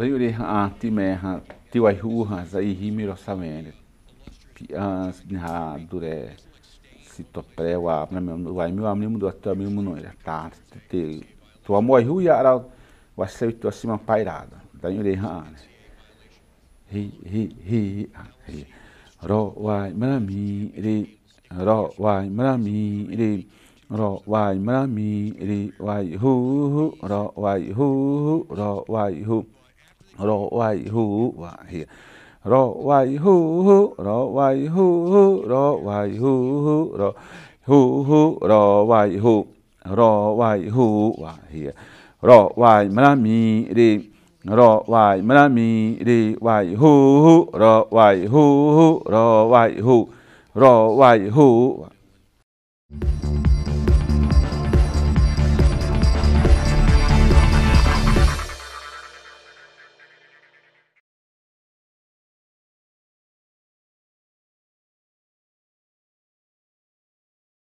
Banyureha timeha tiwaihuhas aihi mirosamere. Pians nha dure sitopre wa amnamem wa mi meu amigo do atamem munoira. Tá te tu e yara wa sei tu acima pairada. Banyureha. o hi ri, ri. Ro wa mrami ri, ro vai, mrami ri. ro wai mrami re vai hu ro wai hu ro vai hu, ro, vai, hu. รอไว้หูว่าเฮีรอไว้หูหูรอไว้หูหูรอไว้หูหูรอหูหูรอไว้หูรอไว้หูว่าเฮีรอไว้มะมีดีรอไว้มะมีดีไว้หูหูรอไว้หูหูรอไว้หูรอไว้หู